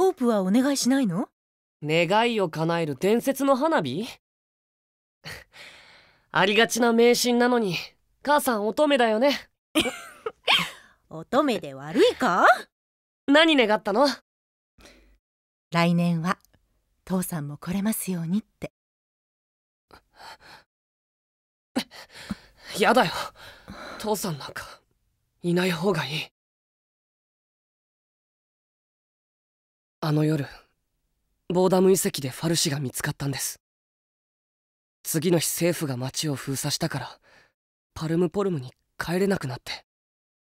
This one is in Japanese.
コープはお願いしないの願いを叶える伝説の花火 ありがちな迷信なのに母さん乙女だよね 乙女で悪いか何願ったの来年は父さんも来れますようにって やだよ父さんなんかいない方がいいあの夜ボーダム遺跡でファルシが見つかったんです次の日政府が町を封鎖したからパルムポルムに帰れなくなって